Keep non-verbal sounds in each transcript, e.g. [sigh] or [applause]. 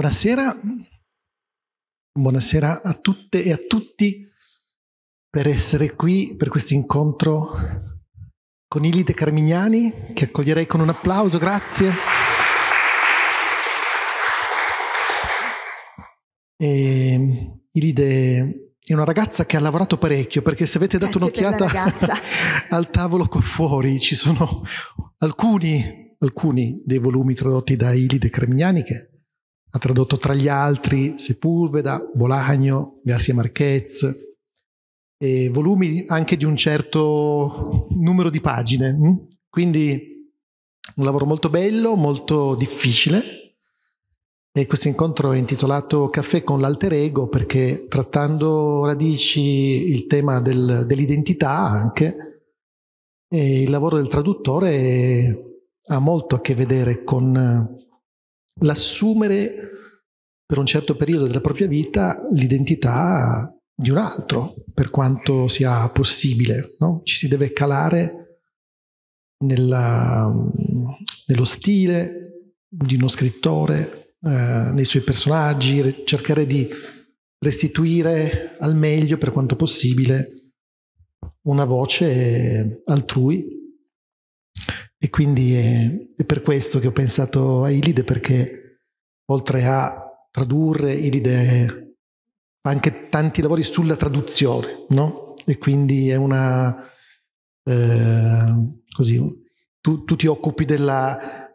Buonasera. Buonasera a tutte e a tutti per essere qui per questo incontro con Ilide Carmignani, che accoglierei con un applauso, grazie. E Ilide è una ragazza che ha lavorato parecchio, perché se avete dato un'occhiata [laughs] al tavolo qua fuori ci sono alcuni, alcuni dei volumi tradotti da Ilide Carmignani che ha tradotto tra gli altri Sepulveda, Bolagno, Garcia Marquez, e volumi anche di un certo numero di pagine. Hm? Quindi un lavoro molto bello, molto difficile. E questo incontro è intitolato Caffè con l'alter ego perché trattando radici il tema del, dell'identità anche, il lavoro del traduttore ha molto a che vedere con l'assumere per un certo periodo della propria vita l'identità di un altro, per quanto sia possibile. No? Ci si deve calare nella, nello stile di uno scrittore, eh, nei suoi personaggi, cercare di restituire al meglio, per quanto possibile, una voce altrui e quindi è, è per questo che ho pensato a Ilide, perché oltre a tradurre, Ilide fa anche tanti lavori sulla traduzione, no? E quindi è una... Eh, così, tu, tu ti occupi della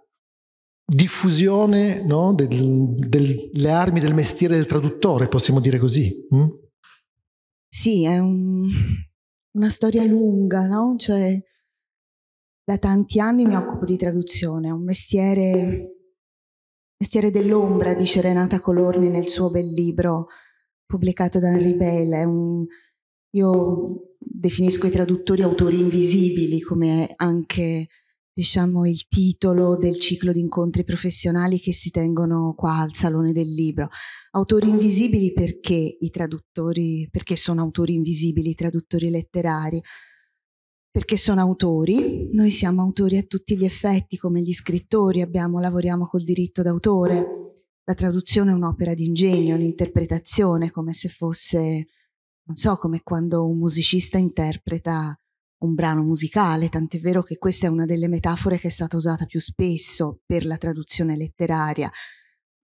diffusione no? del, del, delle armi del mestiere del traduttore, possiamo dire così. Mm? Sì, è un, una storia lunga, no? Cioè, da tanti anni mi occupo di traduzione, è un mestiere, mestiere dell'ombra, dice Renata Colorni nel suo bel libro pubblicato da Henri Bale. Un, io definisco i traduttori autori invisibili, come anche diciamo, il titolo del ciclo di incontri professionali che si tengono qua al Salone del Libro. Autori invisibili perché i traduttori, perché sono autori invisibili i traduttori letterari? perché sono autori, noi siamo autori a tutti gli effetti come gli scrittori, abbiamo, lavoriamo col diritto d'autore, la traduzione è un'opera di ingegno, un'interpretazione come se fosse, non so, come quando un musicista interpreta un brano musicale, tant'è vero che questa è una delle metafore che è stata usata più spesso per la traduzione letteraria.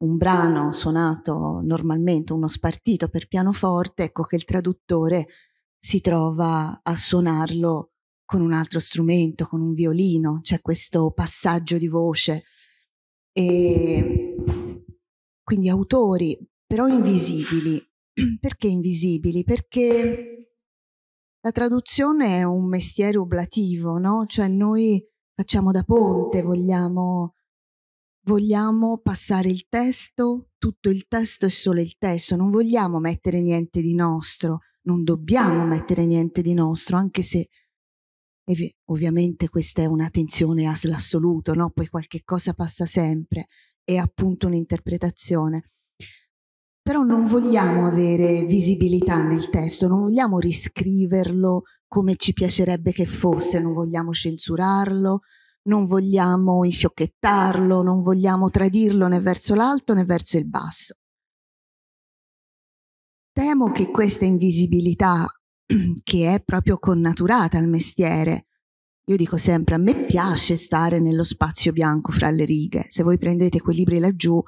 Un brano suonato normalmente, uno spartito per pianoforte, ecco che il traduttore si trova a suonarlo con un altro strumento, con un violino, c'è questo passaggio di voce. E quindi autori, però invisibili. [clears throat] Perché invisibili? Perché la traduzione è un mestiere oblativo, no? Cioè noi facciamo da ponte, vogliamo, vogliamo passare il testo, tutto il testo e solo il testo, non vogliamo mettere niente di nostro, non dobbiamo mettere niente di nostro, anche se e ovviamente questa è una tensione all'assoluto, no? Poi qualche cosa passa sempre, è appunto un'interpretazione. Però non vogliamo avere visibilità nel testo, non vogliamo riscriverlo come ci piacerebbe che fosse, non vogliamo censurarlo, non vogliamo infiocchettarlo, non vogliamo tradirlo né verso l'alto né verso il basso. Temo che questa invisibilità [clears throat] che è proprio connaturata al mestiere. Io dico sempre, a me piace stare nello spazio bianco fra le righe. Se voi prendete quei libri laggiù,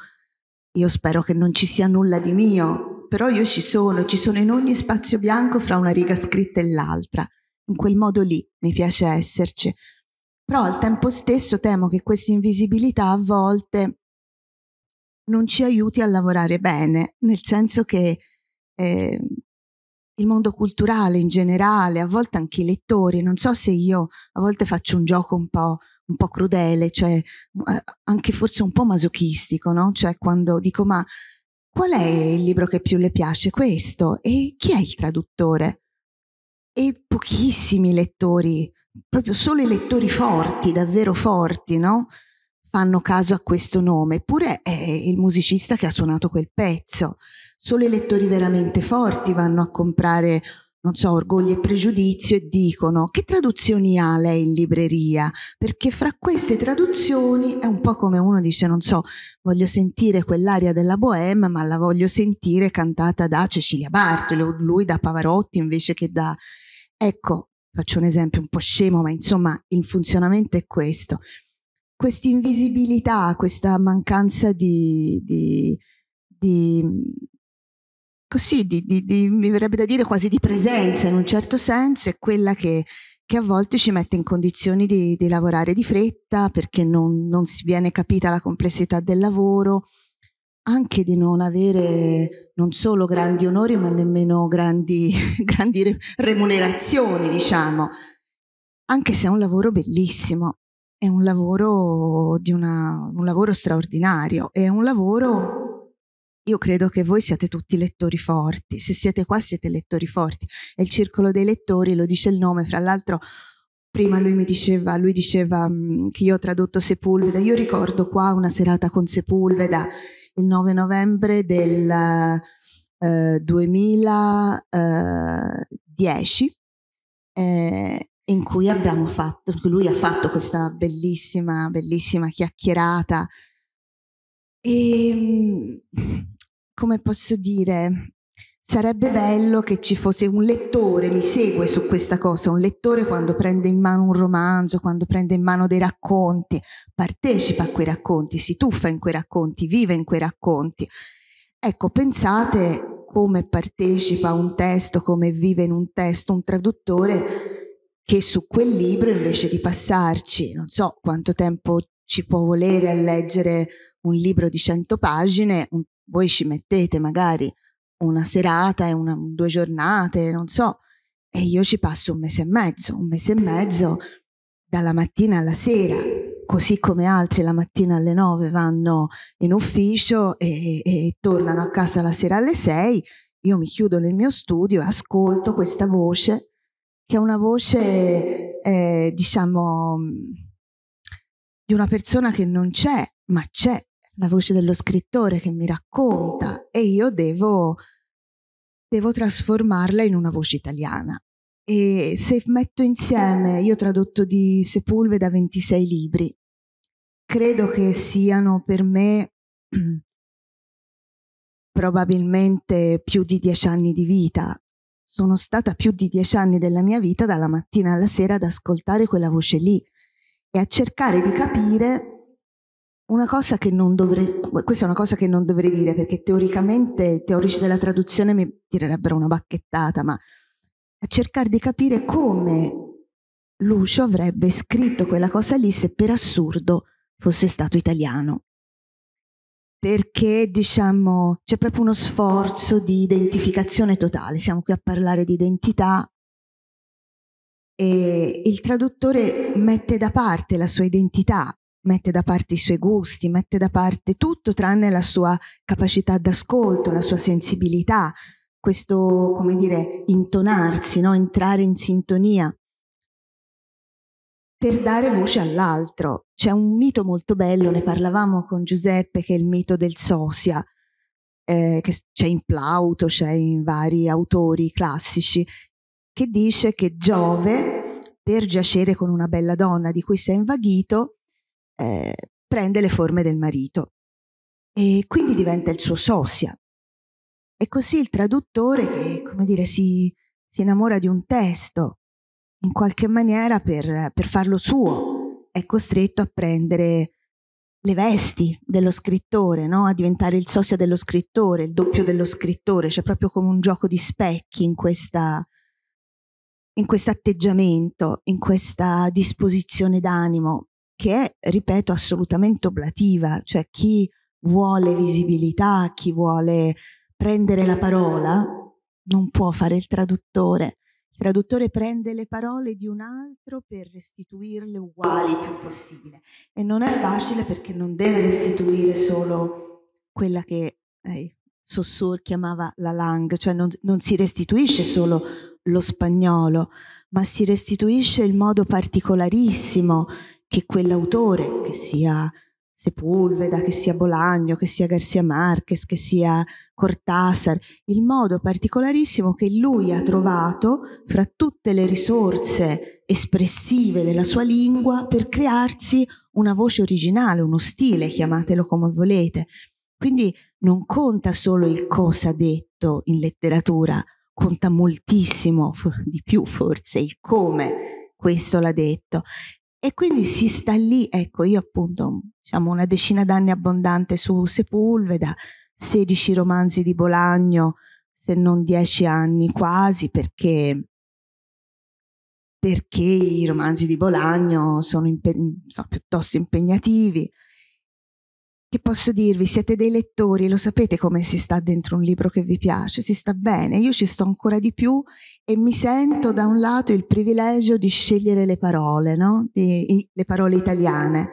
io spero che non ci sia nulla di mio, però io ci sono, ci sono in ogni spazio bianco fra una riga scritta e l'altra. In quel modo lì mi piace esserci. Però al tempo stesso temo che questa invisibilità a volte non ci aiuti a lavorare bene, nel senso che eh, il mondo culturale in generale, a volte anche i lettori, non so se io a volte faccio un gioco un po', un po crudele, cioè eh, anche forse un po' masochistico, no? Cioè quando dico ma qual è il libro che più le piace? Questo. E chi è il traduttore? E pochissimi lettori, proprio solo i lettori forti, davvero forti, no? Fanno caso a questo nome, eppure è il musicista che ha suonato quel pezzo. Solo i lettori veramente forti vanno a comprare, non so, Orgoglio e Pregiudizio e dicono che traduzioni ha lei in libreria? Perché fra queste traduzioni è un po' come uno dice, non so, voglio sentire quell'aria della Bohème, ma la voglio sentire cantata da Cecilia Bartoli o lui da Pavarotti invece che da... Ecco, faccio un esempio un po' scemo, ma insomma il funzionamento è questo. Questa invisibilità, questa mancanza di, di, di, così, ecco, di, di, di, mi verrebbe da dire quasi di presenza in un certo senso, è quella che, che a volte ci mette in condizioni di, di lavorare di fretta perché non, non, si viene capita la complessità del lavoro, anche di non avere non solo grandi onori ma nemmeno grandi, [laughs] grandi remunerazioni, diciamo, anche se è un lavoro bellissimo, è un lavoro, una, un lavoro straordinario, è un lavoro io credo che voi siate tutti lettori forti, se siete qua siete lettori forti, è il circolo dei lettori, lo dice il nome, fra l'altro prima lui mi diceva, lui diceva mm, che io ho tradotto Sepulveda, io ricordo qua una serata con Sepulveda il 9 novembre del eh, 2010 eh, eh, in cui abbiamo fatto, lui ha fatto questa bellissima, bellissima chiacchierata e mm, come posso dire, sarebbe bello che ci fosse un lettore, mi segue su questa cosa, un lettore quando prende in mano un romanzo, quando prende in mano dei racconti, partecipa a quei racconti, si tuffa in quei racconti, vive in quei racconti. Ecco, pensate come partecipa a un testo, come vive in un testo un traduttore che su quel libro invece di passarci, non so quanto tempo ci può volere a leggere un libro di 100 pagine, un voi ci mettete magari una serata e una, due giornate, non so, e io ci passo un mese e mezzo, un mese e mezzo dalla mattina alla sera, così come altri la mattina alle nove vanno in ufficio e, e tornano a casa la sera alle sei, io mi chiudo nel mio studio e ascolto questa voce, che è una voce, eh, diciamo, mm, di una persona che non c'è, ma c'è, la voce dello scrittore che mi racconta e io devo, devo trasformarla in una voce italiana. E se metto insieme, io ho tradotto di Sepulveda 26 libri, credo che siano per me [clears throat] probabilmente più di dieci anni di vita. Sono stata più di dieci anni della mia vita dalla mattina alla sera ad ascoltare quella voce lì e a cercare di capire una cosa che non dovrei, questa è una cosa che non dovrei dire perché teoricamente i teorici della traduzione mi tirerebbero una bacchettata, ma cercare di capire come Lucio avrebbe scritto quella cosa lì se per assurdo fosse stato italiano. Perché diciamo c'è proprio uno sforzo di identificazione totale, siamo qui a parlare di identità e il traduttore mette da parte la sua identità mette da parte i suoi gusti, mette da parte tutto tranne la sua capacità d'ascolto, la sua sensibilità, questo, come dire, intonarsi, no? entrare in sintonia per dare voce all'altro. C'è un mito molto bello, ne parlavamo con Giuseppe, che è il mito del sosia, eh, che c'è in Plauto, c'è in vari autori classici, che dice che Giove, per giacere con una bella donna di cui si è invaghito, eh, prende le forme del marito e quindi diventa il suo sosia. E così il traduttore che, come dire, si, si innamora di un testo in qualche maniera per, per farlo suo, è costretto a prendere le vesti dello scrittore, no? a diventare il sosia dello scrittore, il doppio dello scrittore, c'è cioè proprio come un gioco di specchi in, questa, in questo atteggiamento, in questa disposizione d'animo che è, ripeto, assolutamente oblativa, cioè chi vuole visibilità, chi vuole prendere la parola, non può fare il traduttore. Il traduttore prende le parole di un altro per restituirle uguali il più possibile. E non è facile perché non deve restituire solo quella che eh, Saussure chiamava la langue, cioè non, non si restituisce solo lo spagnolo, ma si restituisce il modo particolarissimo che quell'autore, che sia Sepulveda, che sia Bolagno, che sia Garcia Marquez, che sia Cortázar, il modo particolarissimo che lui ha trovato fra tutte le risorse espressive della sua lingua per crearsi una voce originale, uno stile, chiamatelo come volete. Quindi non conta solo il cosa detto in letteratura, conta moltissimo di più forse il come questo l'ha detto e quindi si sta lì, ecco, io appunto, diciamo una decina d'anni abbondante su Sepulveda, 16 romanzi di Bolagno, se non 10 anni quasi, perché, perché i romanzi di Bolagno sono, impe- sono piuttosto impegnativi che posso dirvi? Siete dei lettori, lo sapete come si sta dentro un libro che vi piace, si sta bene, io ci sto ancora di più e mi sento da un lato il privilegio di scegliere le parole, no? di, i, le parole italiane,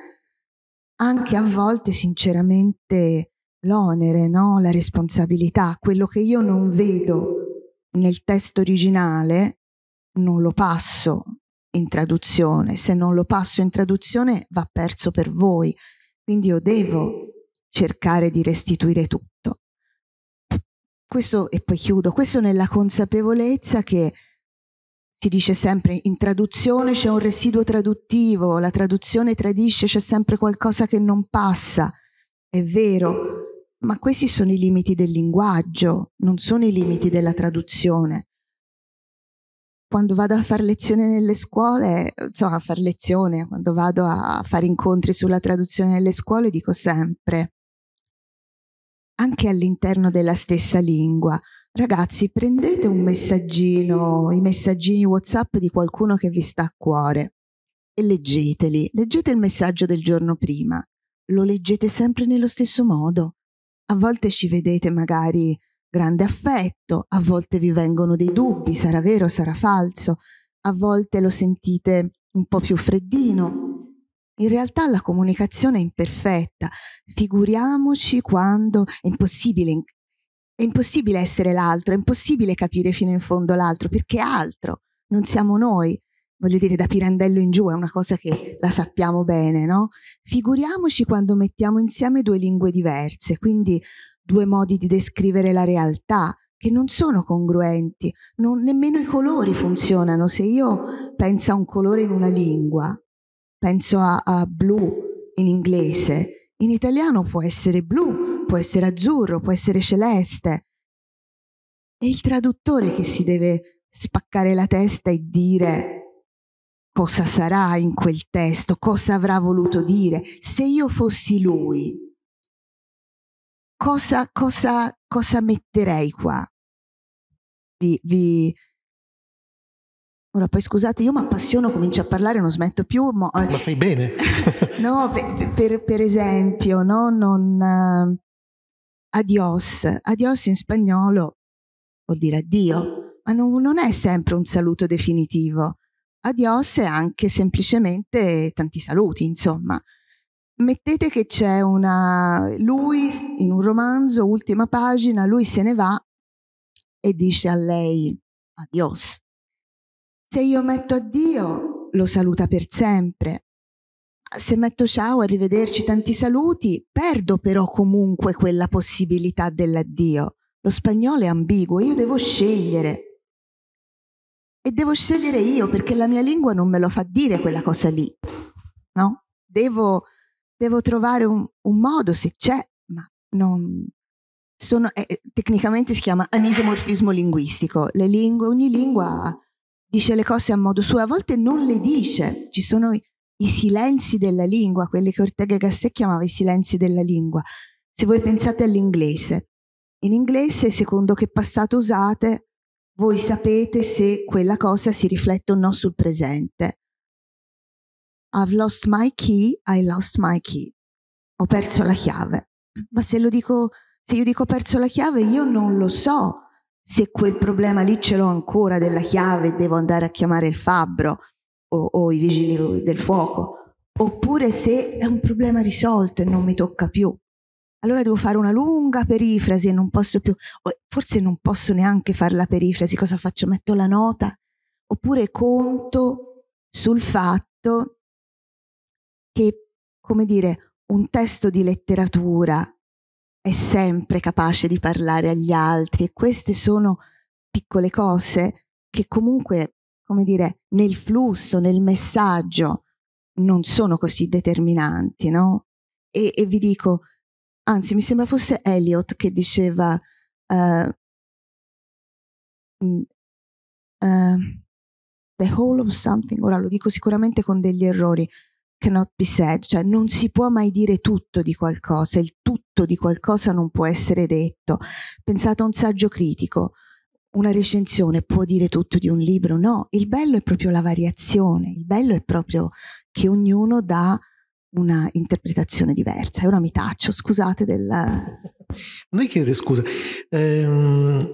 anche a volte sinceramente l'onere, no? la responsabilità, quello che io non vedo nel testo originale non lo passo in traduzione, se non lo passo in traduzione va perso per voi, quindi io devo cercare di restituire tutto. Questo, e poi chiudo, questo nella consapevolezza che si dice sempre in traduzione c'è un residuo traduttivo, la traduzione tradisce, c'è sempre qualcosa che non passa. È vero, ma questi sono i limiti del linguaggio, non sono i limiti della traduzione. Quando vado a fare lezione nelle scuole, insomma a fare lezione, quando vado a fare incontri sulla traduzione nelle scuole, dico sempre, anche all'interno della stessa lingua. Ragazzi, prendete un messaggino, i messaggini WhatsApp di qualcuno che vi sta a cuore e leggeteli. Leggete il messaggio del giorno prima. Lo leggete sempre nello stesso modo. A volte ci vedete magari grande affetto, a volte vi vengono dei dubbi, sarà vero, sarà falso, a volte lo sentite un po' più freddino, in realtà la comunicazione è imperfetta, figuriamoci quando è impossibile, è impossibile essere l'altro, è impossibile capire fino in fondo l'altro, perché altro, non siamo noi. Voglio dire, da Pirandello in giù è una cosa che la sappiamo bene, no? Figuriamoci quando mettiamo insieme due lingue diverse, quindi due modi di descrivere la realtà, che non sono congruenti, non, nemmeno i colori funzionano. Se io penso a un colore in una lingua, penso a, a blu in inglese, in italiano può essere blu, può essere azzurro, può essere celeste. È il traduttore che si deve spaccare la testa e dire cosa sarà in quel testo, cosa avrà voluto dire, se io fossi lui, cosa, cosa, cosa metterei qua? Vi, vi, Ora poi scusate, io mi appassiono, comincio a parlare, non smetto più. Ma, eh. ma stai bene? [laughs] no, per, per, per, esempio, no, non, uh, adios. Adios in spagnolo vuol dire addio, ma non, non è sempre un saluto definitivo. Adios è anche semplicemente tanti saluti, insomma. Mettete che c'è una... Lui in un romanzo, ultima pagina, lui se ne va e dice a lei adios se io metto addio, lo saluta per sempre. Se metto ciao, arrivederci, tanti saluti, perdo però comunque quella possibilità dell'addio. Lo spagnolo è ambiguo, io devo scegliere. E devo scegliere io perché la mia lingua non me lo fa dire quella cosa lì. No? Devo, devo trovare un, un modo, se c'è, ma non, sono, eh, eh tecnicamente si chiama anisomorfismo linguistico. Le lingue, ogni lingua Ha, dice le cose a modo suo, a volte non le dice. Ci sono i, i silenzi della lingua, quelli che Ortega e Gasset chiamava i silenzi della lingua. Se voi pensate all'inglese, in inglese, secondo che passato usate, voi sapete se quella cosa si riflette o no sul presente. I've lost my key, I lost my key. Ho perso la chiave. Ma se lo dico, se io dico perso la chiave, io non lo so se quel problema lì ce l'ho ancora della chiave e devo andare a chiamare il fabbro o, o, i vigili del fuoco, oppure se è un problema risolto e non mi tocca più. Allora devo fare una lunga perifrasi e non posso più, forse non posso neanche fare la perifrasi, cosa faccio? Metto la nota oppure conto sul fatto che, come dire, un testo di letteratura è sempre capace di parlare agli altri e queste sono piccole cose che comunque, come dire, nel flusso, nel messaggio, non sono così determinanti, no? E, e vi dico, anzi mi sembra fosse Elliot che diceva, uh, uh, the whole of something, ora lo dico sicuramente con degli errori, cannot be said, cioè non si può mai dire tutto di qualcosa, il tutto di qualcosa non può essere detto. Pensate a un saggio critico, una recensione può dire tutto di un libro, no, il bello è proprio la variazione, il bello è proprio che ognuno dà una interpretazione diversa. E ora mi taccio, scusate del... [laughs] Non è chiedere scusa, eh,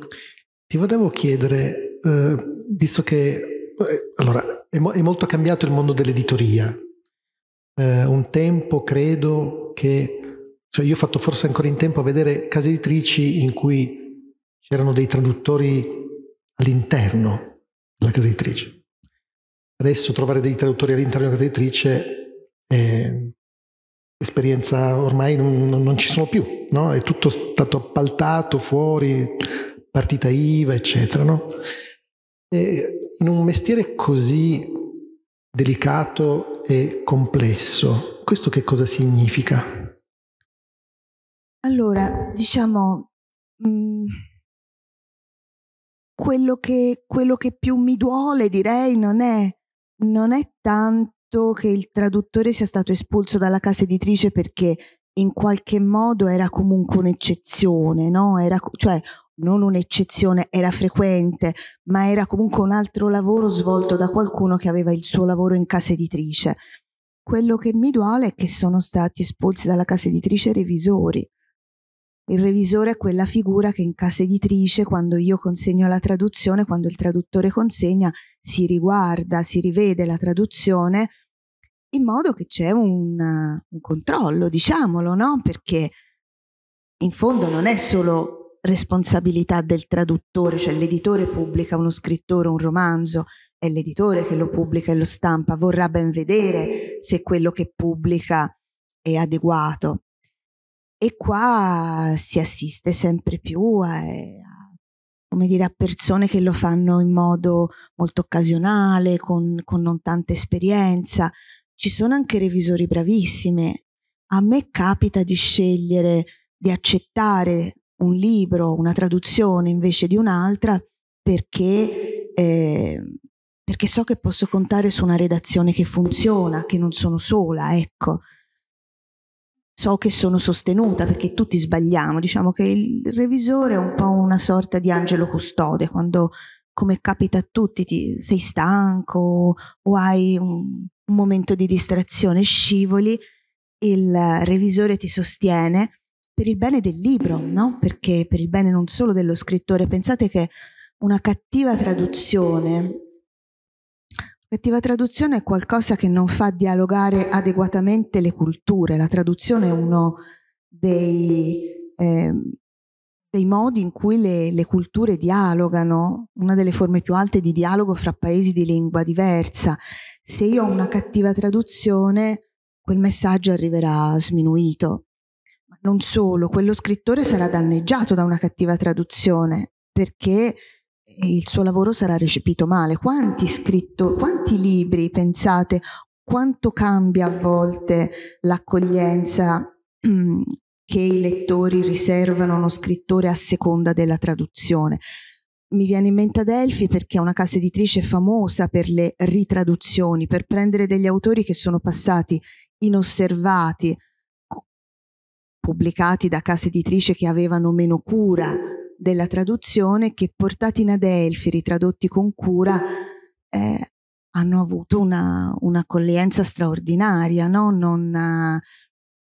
ti volevo chiedere, eh, visto che... Eh, allora, è, mo- è molto cambiato il mondo dell'editoria, eh, un tempo credo che, cioè io ho fatto forse ancora in tempo a vedere case editrici in cui c'erano dei traduttori all'interno della casa editrice. Adesso trovare dei traduttori all'interno della casa editrice è esperienza ormai non, non ci sono più, no? è tutto stato appaltato fuori, partita IVA, eccetera. No? in un mestiere così delicato e complesso. Questo che cosa significa? Allora, diciamo, mh, mm, quello, che, quello, che, più mi duole, direi, non è, non è tanto che il traduttore sia stato espulso dalla casa editrice perché in qualche modo era comunque un'eccezione, no? Era, cioè non un'eccezione, era frequente, ma era comunque un altro lavoro svolto da qualcuno che aveva il suo lavoro in casa editrice. Quello che mi duole è che sono stati espulsi dalla casa editrice revisori. Il revisore è quella figura che in casa editrice, quando io consegno la traduzione, quando il traduttore consegna, si riguarda, si rivede la traduzione, in modo che c'è un, un controllo, diciamolo, no? Perché in fondo non è solo responsabilità del traduttore, cioè l'editore pubblica uno scrittore, un romanzo, è l'editore che lo pubblica e lo stampa, vorrà ben vedere se quello che pubblica è adeguato. E qua si assiste sempre più a, a, dire, a persone che lo fanno in modo molto occasionale, con, con non tanta esperienza. Ci sono anche revisori bravissime. A me capita di scegliere, di accettare un libro, una traduzione invece di un'altra, perché, eh, perché so che posso contare su una redazione che funziona, che non sono sola, ecco. So che sono sostenuta perché tutti sbagliamo, diciamo che il revisore è un po' una sorta di angelo custode, quando come capita a tutti, ti, sei stanco o hai un, un momento di distrazione, scivoli, il revisore ti sostiene per il bene del libro, no? Perché per il bene non solo dello scrittore. Pensate che una cattiva traduzione Cattiva traduzione è qualcosa che non fa dialogare adeguatamente le culture. La traduzione è uno dei, eh, dei modi in cui le, le, culture dialogano, una delle forme più alte di dialogo fra paesi di lingua diversa. Se io ho una cattiva traduzione, quel messaggio arriverà sminuito. Non solo, quello scrittore sarà danneggiato da una cattiva traduzione perché il suo lavoro sarà recepito male. Quanti, scritto, quanti libri pensate, quanto cambia a volte l'accoglienza mm, che i lettori riservano a uno scrittore a seconda della traduzione? mi viene in mente Adelphi perché è una casa editrice famosa per le ritraduzioni, per prendere degli autori che sono passati inosservati pubblicati da case editrice che avevano meno cura della traduzione, che portati in Adelphi, ritradotti con cura, eh, hanno avuto un'accoglienza straordinaria, no? non, eh,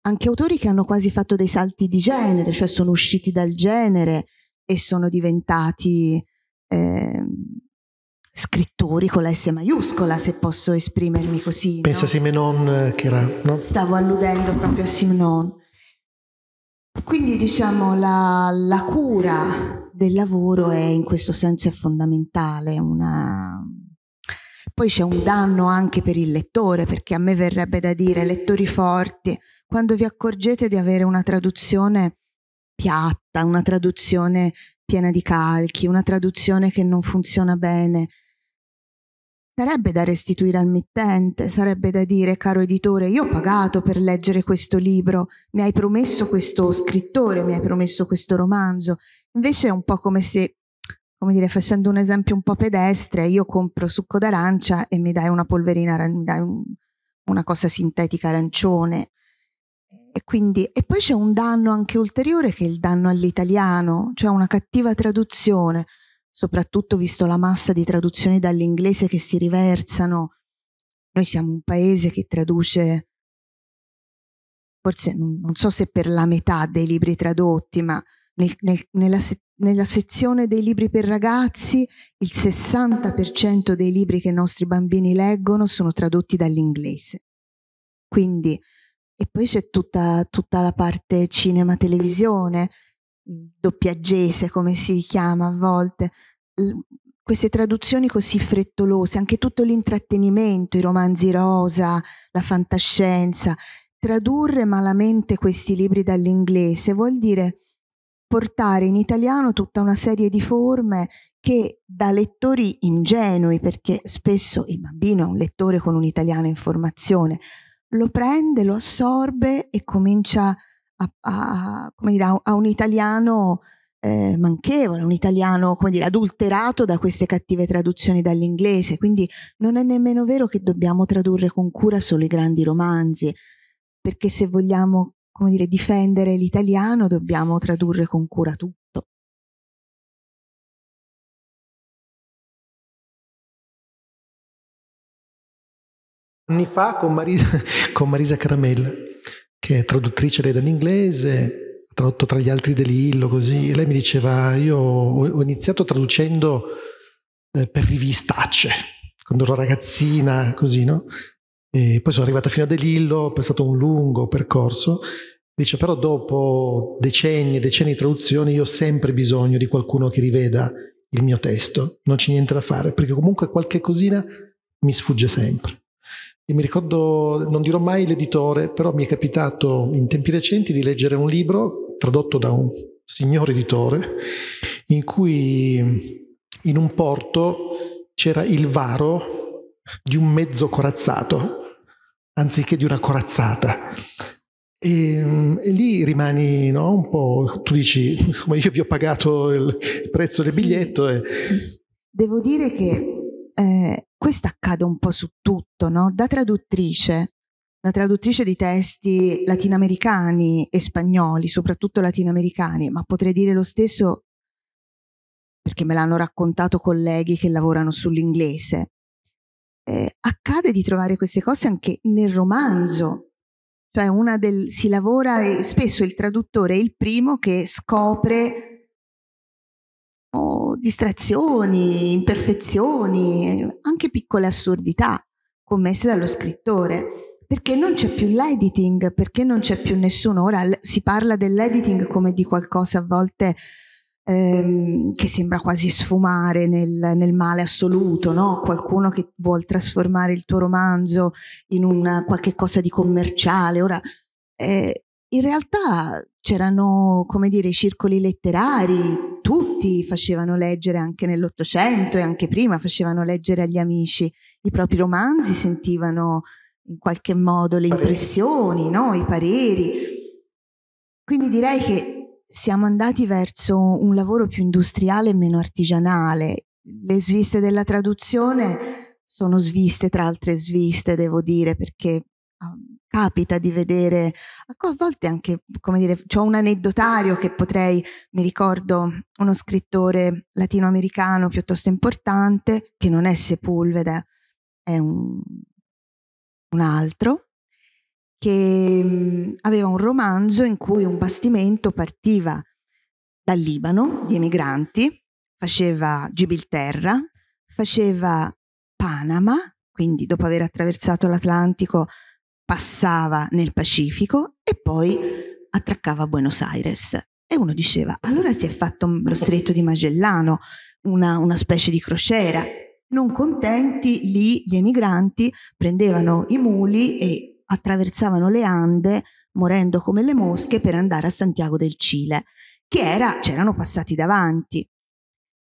anche autori che hanno quasi fatto dei salti di genere, cioè sono usciti dal genere e sono diventati eh, scrittori con la S maiuscola, se posso esprimermi così. Pensa no? a Simenon, eh, che era... No? Stavo alludendo proprio a Simenon. Quindi diciamo la, la cura del lavoro è in questo senso è fondamentale, una, poi c'è un danno anche per il lettore, perché a me verrebbe da dire, lettori forti, quando vi accorgete di avere una traduzione piatta, una traduzione piena di calchi, una traduzione che non funziona bene, Sarebbe da restituire al mittente, sarebbe da dire, caro editore, io ho pagato per leggere questo libro, mi hai promesso questo scrittore, mi hai promesso questo romanzo. Invece è un po' come se, come dire, facendo un esempio un po' pedestre, io compro succo d'arancia e mi dai una polverina, mi dai un, una cosa sintetica arancione. E, quindi, e poi c'è un danno anche ulteriore che è il danno all'italiano, cioè una cattiva traduzione soprattutto visto la massa di traduzioni dall'inglese che si riversano. Noi siamo un paese che traduce, forse non so se per la metà dei libri tradotti, ma nel, nel, nella, nella sezione dei libri per ragazzi il 60% dei libri che i nostri bambini leggono sono tradotti dall'inglese. Quindi, e poi c'è tutta, tutta la parte cinema-televisione, doppiaggese come si chiama a volte, queste traduzioni così frettolose, anche tutto l'intrattenimento, i romanzi rosa, la fantascienza, tradurre malamente questi libri dall'inglese vuol dire portare in italiano tutta una serie di forme che da lettori ingenui, perché spesso il bambino è un lettore con un italiano in formazione, lo prende, lo assorbe e comincia a, a, dire, a un italiano eh, manchevole, un italiano come dire, adulterato da queste cattive traduzioni dall'inglese, quindi non è nemmeno vero che dobbiamo tradurre con cura solo i grandi romanzi, perché se vogliamo come dire, difendere l'italiano dobbiamo tradurre con cura tutto. Anni fa con Marisa, [laughs] con Marisa Caramella, che è traduttrice dall'inglese, tradotto tra gli altri De Lillo, così. E lei mi diceva, io ho, iniziato traducendo eh, per rivistacce, quando ero ragazzina, così, no? E poi sono arrivata fino a De Lillo, è stato un lungo percorso. Dice, però dopo decenni e decenni di traduzioni io ho sempre bisogno di qualcuno che riveda il mio testo, non c'è niente da fare, perché comunque qualche cosina mi sfugge sempre. E mi ricordo, non dirò mai l'editore, però mi è capitato in tempi recenti di leggere un libro tradotto da un signor editore, in cui in un porto c'era il varo di un mezzo corazzato anziché di una corazzata. E, e, lì rimani no, un po', tu dici, come io vi ho pagato il, prezzo del sì. biglietto. E... Devo dire che eh, questo accade un po' su tutto, no? da traduttrice una traduttrice di testi latinoamericani e spagnoli, soprattutto latinoamericani, ma potrei dire lo stesso perché me l'hanno raccontato colleghi che lavorano sull'inglese. Eh, accade di trovare queste cose anche nel romanzo, cioè una del, si lavora e spesso il traduttore è il primo che scopre oh, distrazioni, imperfezioni, anche piccole assurdità commesse dallo scrittore. Perché non c'è più l'editing, perché non c'è più nessuno. Ora si parla dell'editing come di qualcosa a volte ehm, che sembra quasi sfumare nel, nel male assoluto, no? qualcuno che vuole trasformare il tuo romanzo in una, qualche cosa di commerciale. Ora, eh, in realtà c'erano, come dire, i circoli letterari, tutti facevano leggere anche nell'Ottocento e anche prima facevano leggere agli amici i propri romanzi, sentivano in qualche modo le impressioni, no? i pareri. Quindi direi che siamo andati verso un lavoro più industriale e meno artigianale. Le sviste della traduzione sono sviste tra altre sviste, devo dire, perché ehm, capita di vedere, a volte anche, come dire, ho un aneddotario che potrei, mi ricordo uno scrittore latinoamericano piuttosto importante, che non è Sepulveda, è un un altro, che mm, aveva un romanzo in cui un bastimento partiva dal Libano, di emigranti, faceva Gibilterra, faceva Panama, quindi dopo aver attraversato l'Atlantico passava nel Pacifico e poi attraccava Buenos Aires. E uno diceva, allora si è fatto lo stretto di Magellano, una, una specie di crociera. Non contenti, lì gli emigranti prendevano i muli e attraversavano le Ande, morendo come le mosche, per andare a Santiago del Cile, che era, c'erano passati davanti.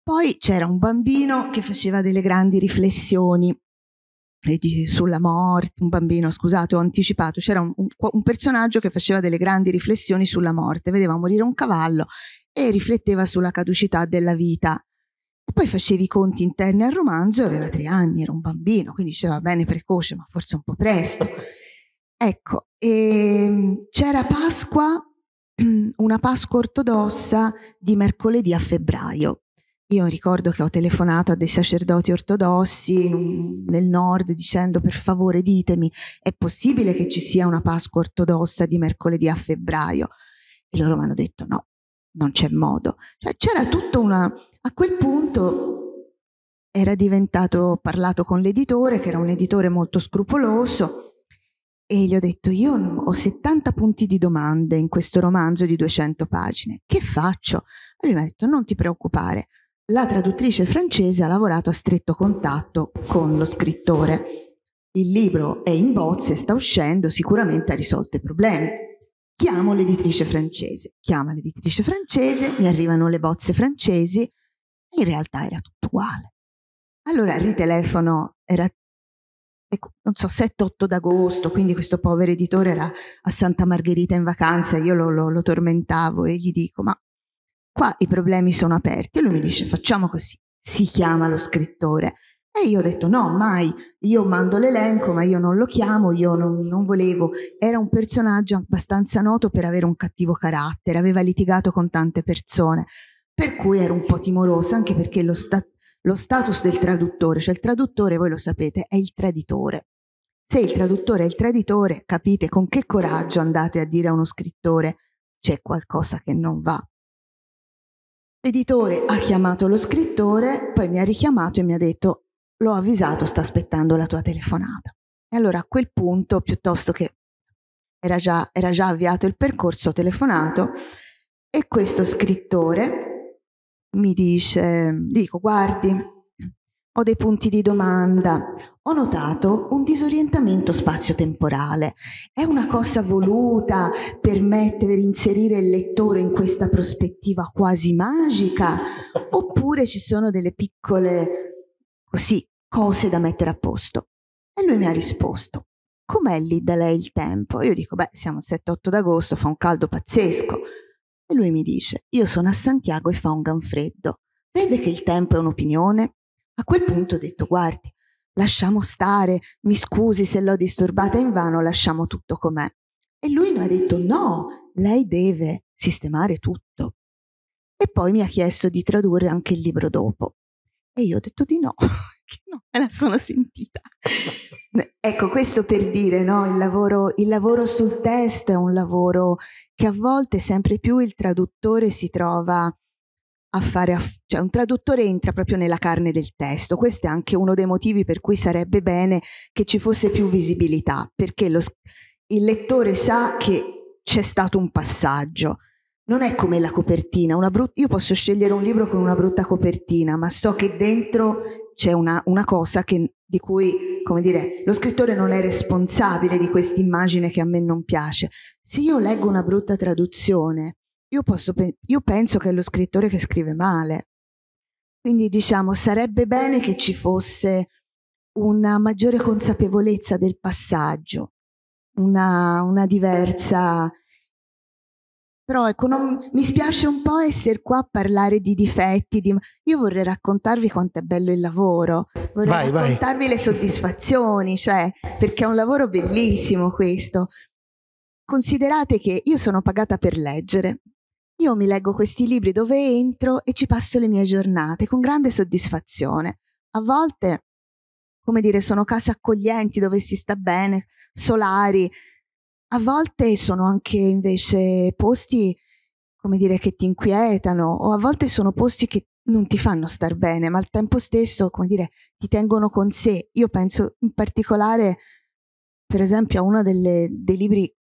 Poi c'era un bambino che faceva delle grandi riflessioni eh, sulla morte, un bambino, scusate, ho anticipato, c'era un, un, un, personaggio che faceva delle grandi riflessioni sulla morte, vedeva morire un cavallo e rifletteva sulla caducità della vita poi facevi i conti interni al romanzo e aveva tre anni, era un bambino, quindi diceva bene precoce, ma forse un po' presto. Ecco, ehm, c'era Pasqua, [clears throat] una Pasqua ortodossa di mercoledì a febbraio. Io ricordo che ho telefonato a dei sacerdoti ortodossi nel nord dicendo per favore ditemi, è possibile che ci sia una Pasqua ortodossa di mercoledì a febbraio? E loro mi hanno detto no, non c'è modo. Cioè, c'era tutta una... A quel punto era diventato parlato con l'editore, che era un editore molto scrupoloso, e gli ho detto, io ho 70 punti di domande in questo romanzo di 200 pagine, che faccio? E lui mi ha detto, non ti preoccupare, la traduttrice francese ha lavorato a stretto contatto con lo scrittore. Il libro è in bozze, sta uscendo, sicuramente ha risolto i problemi. Chiamo l'editrice francese, Chiama l'editrice francese, mi arrivano le bozze francesi, in realtà era tutto uguale. Allora ritelefono, era ecco, non so, 7-8 d'agosto, quindi questo povero editore era a Santa Margherita in vacanza, io lo, lo, lo tormentavo e gli dico, ma qua i problemi sono aperti. E lui mi dice, facciamo così, si chiama lo scrittore, e io ho detto no, mai, io mando l'elenco, ma io non lo chiamo, io non, non, volevo. Era un personaggio abbastanza noto per avere un cattivo carattere, aveva litigato con tante persone, per cui ero un po' timorosa, anche perché lo, sta- lo status del traduttore, cioè il traduttore, voi lo sapete, è il traditore. Se il traduttore è il traditore, capite con che coraggio andate a dire a uno scrittore c'è qualcosa che non va. L'editore ha chiamato lo scrittore, poi mi ha richiamato e mi ha detto l'ho avvisato, sta aspettando la tua telefonata. E allora a quel punto, piuttosto che era già, era già avviato il percorso, ho telefonato e questo scrittore mi dice, dico, guardi, ho dei punti di domanda, ho notato un disorientamento spazio-temporale. È una cosa voluta per mettere, inserire il lettore in questa prospettiva quasi magica? Oppure ci sono delle piccole così cose da mettere a posto. E lui mi ha risposto, com'è lì da lei il tempo? Io dico, beh, siamo 7-8 d'agosto, fa un caldo pazzesco. E lui mi dice, io sono a Santiago e fa un gran freddo. Vede che il tempo è un'opinione? A quel punto ho detto, guardi, lasciamo stare, mi scusi se l'ho disturbata invano, lasciamo tutto com'è. E lui mi ha detto, no, lei deve sistemare tutto. E poi mi ha chiesto di tradurre anche il libro dopo. E io ho detto di no, che non me la sono sentita. ecco, questo per dire, no? il, lavoro, il lavoro sul testo è un lavoro che a volte sempre più il traduttore si trova a fare, aff- cioè un traduttore entra proprio nella carne del testo. Questo è anche uno dei motivi per cui sarebbe bene che ci fosse più visibilità, perché lo, il lettore sa che c'è stato un passaggio. Non è come la copertina, brut- io posso scegliere un libro con una brutta copertina, ma so che dentro c'è una, una cosa che, di cui, come dire, lo scrittore non è responsabile di quest'immagine che a me non piace. Se io leggo una brutta traduzione, io, posso, io penso che è lo scrittore che scrive male. Quindi diciamo, sarebbe bene che ci fosse una maggiore consapevolezza del passaggio, una, una diversa però ecco, non, mi spiace un po' essere qua a parlare di difetti, di, io vorrei raccontarvi quanto è bello il lavoro, vorrei vai, raccontarvi vai. le soddisfazioni, cioè, perché è un lavoro bellissimo questo. Considerate che io sono pagata per leggere, io mi leggo questi libri dove entro e ci passo le mie giornate con grande soddisfazione. A volte, come dire, sono case accoglienti dove si sta bene, solari, a volte sono anche invece posti, come dire, che ti inquietano o a volte sono posti che non ti fanno star bene, ma al tempo stesso, come dire, ti tengono con sé. Io penso in particolare, per esempio, a uno delle, dei libri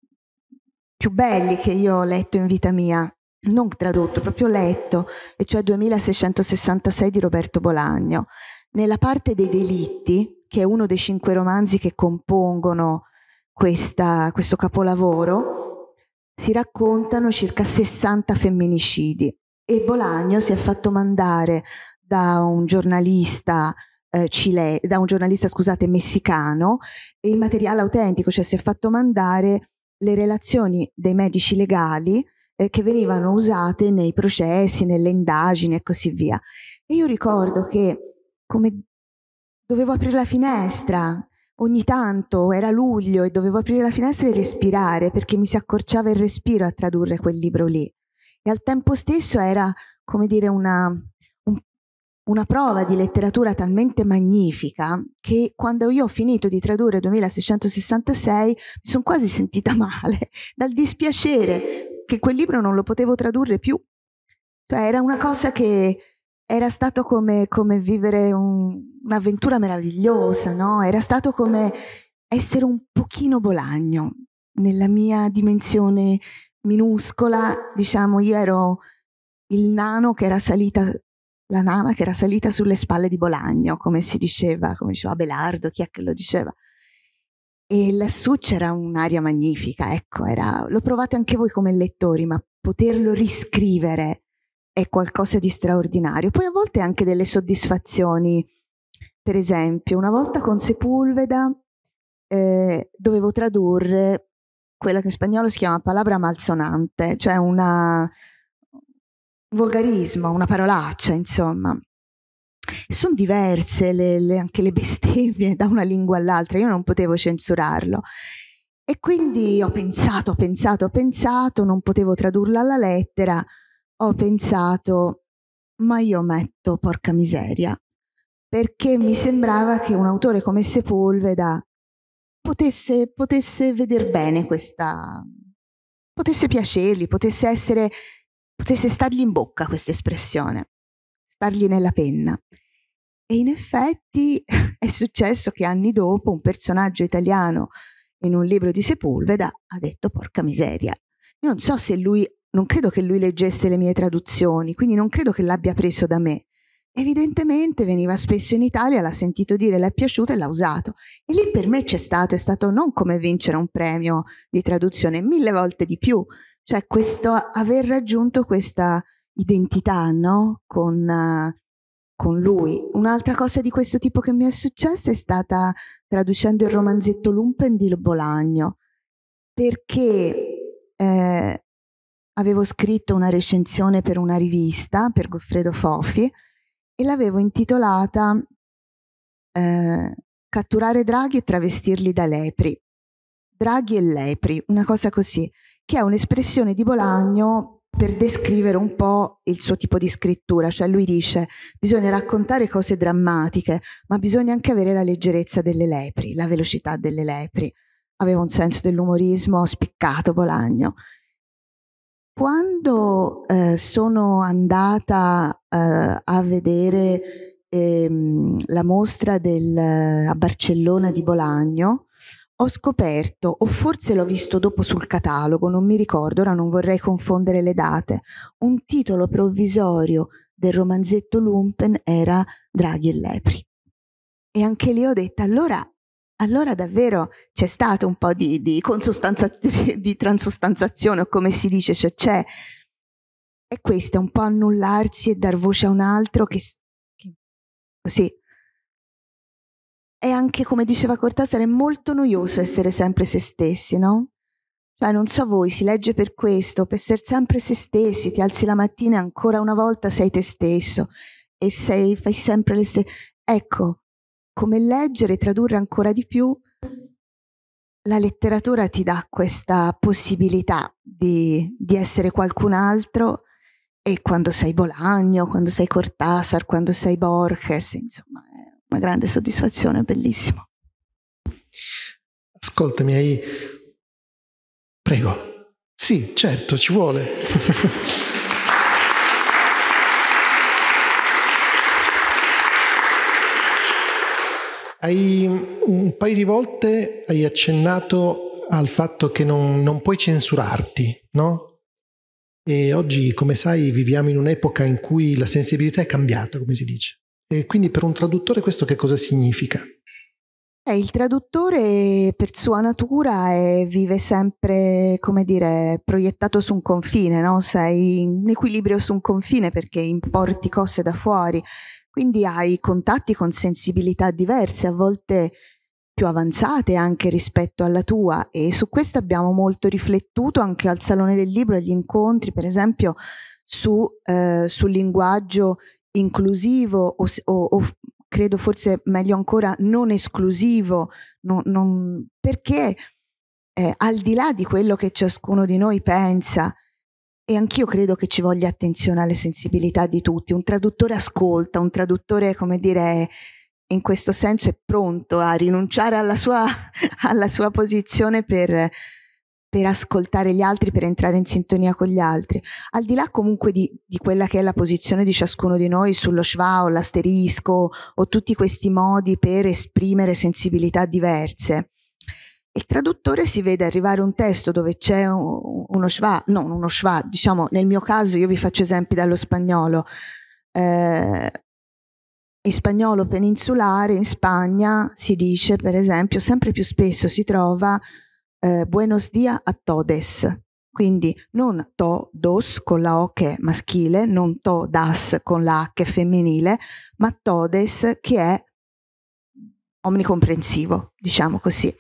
più belli che io ho letto in vita mia, non tradotto, proprio letto, e cioè 2666 di Roberto Bolagno. Nella parte dei delitti, che è uno dei cinque romanzi che compongono questa, questo capolavoro si raccontano circa 60 femminicidi e Bolagno si è fatto mandare da un giornalista eh, Cile, da un giornalista scusate, messicano il materiale autentico, cioè si è fatto mandare le relazioni dei medici legali eh, che venivano usate nei processi, nelle indagini e così via. E io ricordo che come dovevo aprire la finestra Ogni tanto era luglio e dovevo aprire la finestra e respirare perché mi si accorciava il respiro a tradurre quel libro lì. E al tempo stesso era, come dire, una, un, una prova di letteratura talmente magnifica che quando io ho finito di tradurre 2666 mi sono quasi sentita [laughs] male dal dispiacere che quel libro non lo potevo tradurre più. Cioè era una cosa che era stato come, come vivere un, un'avventura meravigliosa, no? Era stato come essere un pochino Bolagno nella mia dimensione minuscola, diciamo, io ero il nano che era salita la nana che era salita sulle spalle di Bolagno, come si diceva, come diceva Belardo, chi è che lo diceva? E lassù c'era un'aria magnifica, ecco, era, lo provate anche voi come lettori, ma poterlo riscrivere è qualcosa di straordinario. Poi a volte anche delle soddisfazioni. Per esempio, una volta con Sepulveda eh, dovevo tradurre quella che in spagnolo si chiama parola malsonante, cioè un volgarismo, una parolaccia, insomma. Sono diverse le, le, anche le bestemmie da una lingua all'altra, io non potevo censurarlo. E quindi ho pensato, ho pensato, ho pensato, non potevo tradurla alla lettera, ho pensato, ma io metto porca miseria, perché mi sembrava che un autore come Sepulveda potesse, potesse vedere bene questa, potesse piacergli, potesse essere, potesse stargli in bocca questa espressione, stargli nella penna. E in effetti [laughs] è successo che anni dopo un personaggio italiano in un libro di Sepulveda ha detto porca miseria. Io non so se lui non credo che lui leggesse le mie traduzioni, quindi non credo che l'abbia preso da me. Evidentemente veniva spesso in Italia, l'ha sentito dire, l'è piaciuto e l'ha usato. E lì per me c'è stato, è stato non come vincere un premio di traduzione, mille volte di più, cioè questo, aver raggiunto questa identità no? con, uh, con lui. Un'altra cosa di questo tipo che mi è successa è stata traducendo il romanzetto Lumpen di Bolagno, perché eh, avevo scritto una recensione per una rivista, per Goffredo Fofi, e l'avevo intitolata eh, Catturare draghi e travestirli da lepri. Draghi e lepri, una cosa così, che è un'espressione di Bolagno per descrivere un po' il suo tipo di scrittura, cioè lui dice bisogna raccontare cose drammatiche, ma bisogna anche avere la leggerezza delle lepri, la velocità delle lepri. Aveva un senso dell'umorismo spiccato Bolagno quando eh, sono andata eh, a vedere ehm, la mostra del, a Barcellona di Bolagno, ho scoperto, o forse l'ho visto dopo sul catalogo, non mi ricordo, ora non vorrei confondere le date, un titolo provvisorio del romanzetto Lumpen era Draghi e Lepri. E anche lì ho detto, allora allora davvero c'è stato un po' di, di, [laughs] di transostanzazione o come si dice, cioè c'è. E questo è un po' annullarsi e dar voce a un altro che, che così. E anche, come diceva Cortasar, è molto noioso essere sempre se stessi, no? Cioè, non so voi, si legge per questo, per essere sempre se stessi, ti alzi la mattina e ancora una volta sei te stesso e sei, fai sempre le stesse... Ecco, come leggere e tradurre ancora di più, la letteratura ti dà questa possibilità di, di essere qualcun altro e quando sei Bolagno, quando sei Cortázar, quando sei Borges, insomma è una grande soddisfazione, bellissimo. Ascolta, mi hai... Prego. Sì, certo, ci vuole. [laughs] Hai, mm, un paio di volte hai accennato al fatto che non, non puoi censurarti, no? E oggi, come sai, viviamo in un'epoca in cui la sensibilità è cambiata, come si dice. E quindi per un traduttore questo che cosa significa? Eh, il traduttore per sua natura è, vive sempre, come dire, proiettato su un confine, no? sei in equilibrio su un confine perché importi cose da fuori quindi hai contatti con sensibilità diverse, a volte più avanzate anche rispetto alla tua e su questo abbiamo molto riflettuto anche al Salone del Libro, agli incontri, per esempio su, eh, sul linguaggio inclusivo o, o, o, credo forse meglio ancora non esclusivo, non, non, perché eh, al di là di quello che ciascuno di noi pensa, e anch'io credo che ci voglia attenzione alle sensibilità di tutti. Un traduttore ascolta, un traduttore, come dire, in questo senso è pronto a rinunciare alla sua, [laughs] alla sua posizione per, per, ascoltare gli altri, per entrare in sintonia con gli altri. Al di là comunque di, di quella che è la posizione di ciascuno di noi sullo schwa o l'asterisco o tutti questi modi per esprimere sensibilità diverse, il traduttore si vede arrivare un testo dove c'è uno schwa, non uno schwa, diciamo nel mio caso io vi faccio esempi dallo spagnolo, eh, in spagnolo peninsulare in Spagna si dice per esempio sempre più spesso si trova eh, buenos días a todes, quindi non to dos con la O che è maschile, non to das con la H femminile, ma todes che è omnicomprensivo, diciamo così.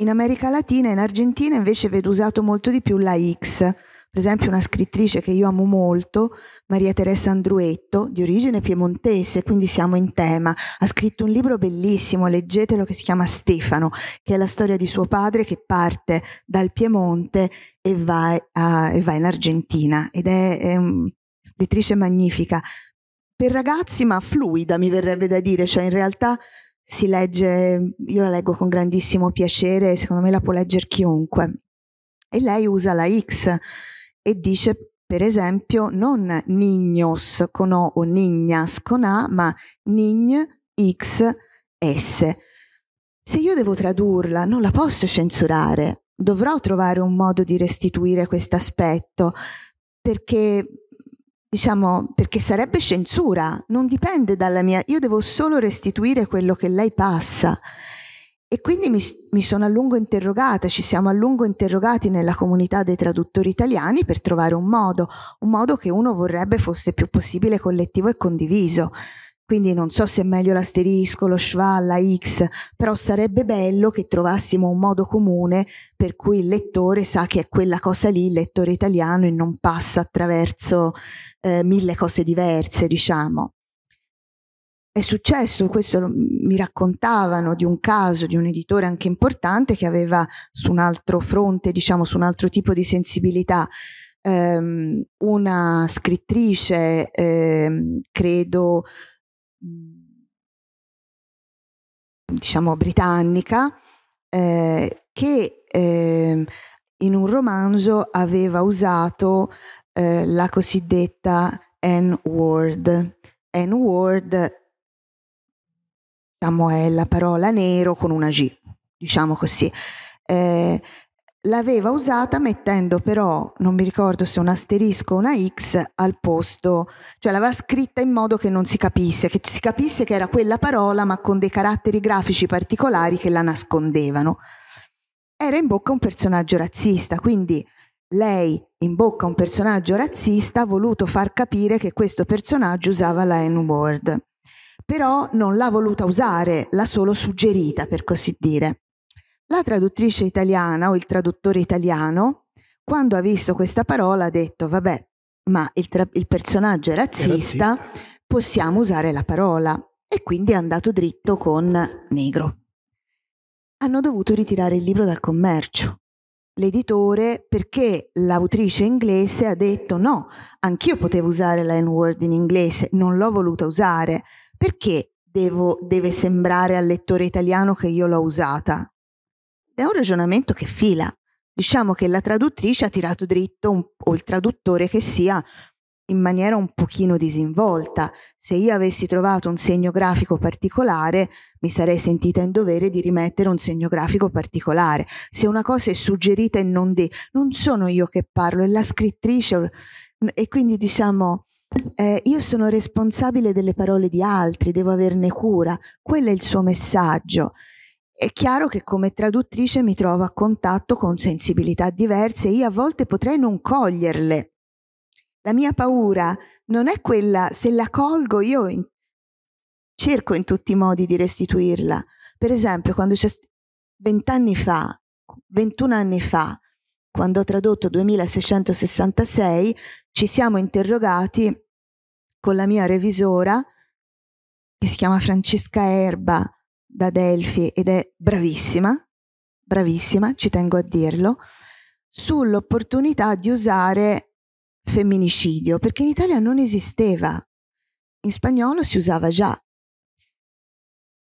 In America Latina e in Argentina invece vedo usato molto di più la X. Per esempio una scrittrice che io amo molto, Maria Teresa Andruetto, di origine piemontese, quindi siamo in tema, ha scritto un libro bellissimo, leggetelo, che si chiama Stefano, che è la storia di suo padre che parte dal Piemonte e va, a, e va in Argentina ed è, è una scrittrice magnifica. Per ragazzi ma fluida mi verrebbe da dire, cioè in realtà si legge, io la leggo con grandissimo piacere, secondo me la può leggere chiunque. E lei usa la X e dice, per esempio, non nignos con O o nignas con A, ma nign X S. Se io devo tradurla, non la posso censurare, dovrò trovare un modo di restituire questo aspetto, perché diciamo, perché sarebbe censura, non dipende dalla mia, io devo solo restituire quello che lei passa. E quindi mi, mi, sono a lungo interrogata, ci siamo a lungo interrogati nella comunità dei traduttori italiani per trovare un modo, un modo che uno vorrebbe fosse più possibile collettivo e condiviso. Quindi non so se è meglio l'asterisco, lo schwa, la X, però sarebbe bello che trovassimo un modo comune per cui il lettore sa che è quella cosa lì, il lettore italiano, e non passa attraverso eh, mille cose diverse, diciamo. È successo, questo mi raccontavano di un caso di un editore anche importante che aveva su un altro fronte, diciamo su un altro tipo di sensibilità, ehm, una scrittrice, ehm, credo Mm, diciamo britannica eh, che eh, in un romanzo aveva usato eh, la cosiddetta N-word. N-word diciamo, è la parola nero con una G, diciamo così. Eh, l'aveva usata mettendo però, non mi ricordo se un asterisco o una X al posto, cioè l'aveva scritta in modo che non si capisse, che si capisse che era quella parola ma con dei caratteri grafici particolari che la nascondevano. Era in bocca un personaggio razzista, quindi lei in bocca un personaggio razzista ha voluto far capire che questo personaggio usava la N-word, però non l'ha voluta usare, l'ha solo suggerita per così dire. La traduttrice italiana o il traduttore italiano, quando ha visto questa parola, ha detto, vabbè, ma il, tra- il personaggio è razzista, è razzista, possiamo usare la parola. E quindi è andato dritto con negro. Hanno dovuto ritirare il libro dal commercio. L'editore, perché l'autrice inglese ha detto no, anch'io potevo usare la N-word in inglese, non l'ho voluta usare, perché devo, deve sembrare al lettore italiano che io l'ho usata? È un ragionamento che fila. Diciamo che la traduttrice ha tirato dritto, un, o il traduttore che sia, in maniera un pochino disinvolta. Se io avessi trovato un segno grafico particolare, mi sarei sentita in dovere di rimettere un segno grafico particolare. Se una cosa è suggerita e non detta, non sono io che parlo, è la scrittrice. E quindi diciamo, eh, io sono responsabile delle parole di altri, devo averne cura. Quello è il suo messaggio. È chiaro che come traduttrice mi trovo a contatto con sensibilità diverse e io a volte potrei non coglierle. La mia paura non è quella, se la colgo io in, cerco in tutti i modi di restituirla. Per esempio, quando c'è vent'anni fa, 21 anni fa, quando ho tradotto 2666, ci siamo interrogati con la mia revisora, che si chiama Francesca Erba, da Delphi ed è bravissima, bravissima, ci tengo a dirlo, sull'opportunità di usare femminicidio, perché in Italia non esisteva, in spagnolo si usava già.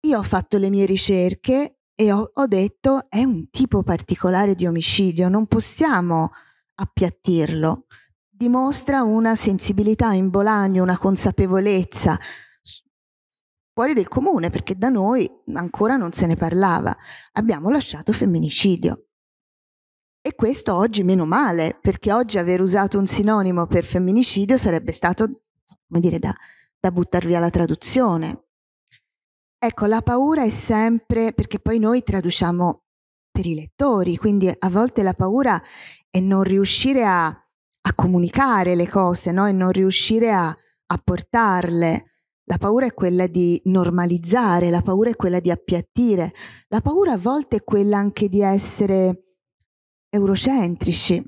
Io ho fatto le mie ricerche e ho, ho detto è un tipo particolare di omicidio, non possiamo appiattirlo. Dimostra una sensibilità in Bologna, una consapevolezza, fuori del comune perché da noi ancora non se ne parlava. Abbiamo lasciato femminicidio. E questo oggi meno male, perché oggi aver usato un sinonimo per femminicidio sarebbe stato, come dire, da, da buttare via la traduzione. Ecco, la paura è sempre, perché poi noi traduciamo per i lettori, quindi a volte la paura è non riuscire a, a comunicare le cose, no? e non riuscire a, a portarle. La paura è quella di normalizzare, la paura è quella di appiattire, la paura a volte è quella anche di essere eurocentrici.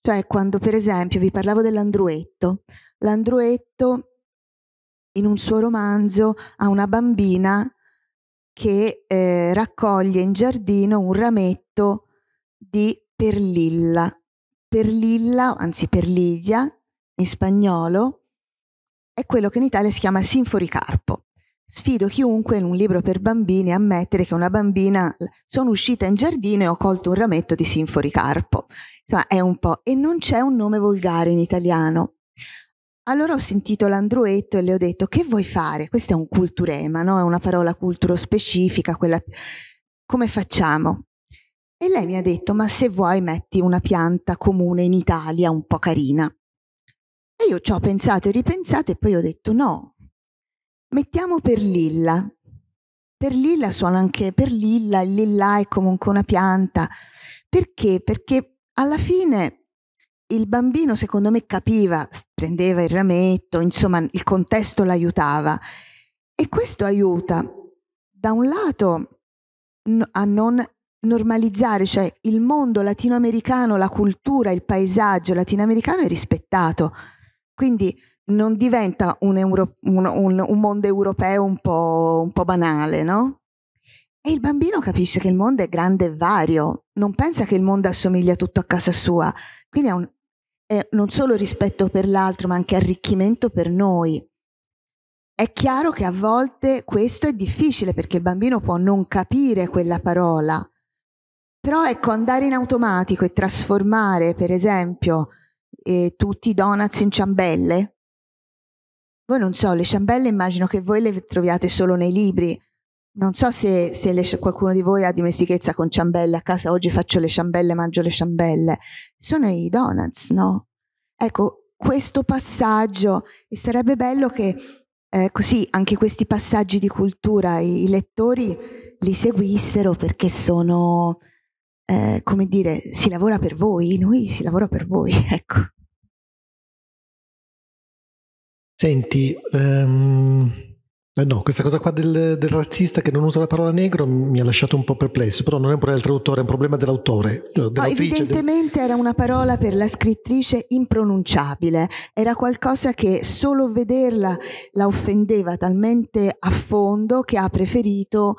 Cioè quando per esempio vi parlavo dell'andruetto, l'andruetto in un suo romanzo ha una bambina che eh, raccoglie in giardino un rametto di perlilla, perlilla, anzi perliglia in spagnolo, è quello che in Italia si chiama sinforicarpo. Sfido chiunque in un libro per bambini a ammettere che una bambina sono uscita in giardino e ho colto un rametto di sinforicarpo. Insomma, è un po'. E non c'è un nome volgare in italiano. Allora ho sentito l'andruetto e le ho detto che vuoi fare? Questo è un culturema, no? È una parola culturo specifica, quella... come facciamo? E lei mi ha detto ma se vuoi metti una pianta comune in Italia un po' carina. E io ci ho pensato e ripensato e poi ho detto no, mettiamo per Lilla. Per Lilla suona anche per Lilla, il Lilla è comunque una pianta. Perché? Perché alla fine il bambino secondo me capiva, prendeva il rametto, insomma il contesto l'aiutava e questo aiuta da un lato a non normalizzare, cioè il mondo latinoamericano, la cultura, il paesaggio latinoamericano è rispettato, quindi non diventa un, euro, un, un, un mondo europeo un po', un po' banale, no? E il bambino capisce che il mondo è grande e vario, non pensa che il mondo assomiglia tutto a casa sua, quindi è, un, è non solo rispetto per l'altro, ma anche arricchimento per noi. È chiaro che a volte questo è difficile perché il bambino può non capire quella parola, però ecco, andare in automatico e trasformare, per esempio, eh, tutti i donuts in ciambelle. Voi non so, le ciambelle immagino che voi le troviate solo nei libri. Non so se, se le, qualcuno di voi ha dimestichezza con ciambelle a casa, oggi faccio le ciambelle, mangio le ciambelle. Sono i donuts, no? Ecco, questo passaggio, e sarebbe bello che eh, così anche questi passaggi di cultura i, i lettori li seguissero perché sono, eh, come dire, si lavora per voi, noi si lavora per voi, [laughs] ecco. Senti, um, no, questa cosa qua del, del, razzista che non usa la parola negro mi ha lasciato un po' perplesso, però non è un problema del traduttore, è un problema dell'autore. Eh, no, evidentemente del... era una parola per la scrittrice impronunciabile, era qualcosa che solo vederla la offendeva talmente a fondo che ha preferito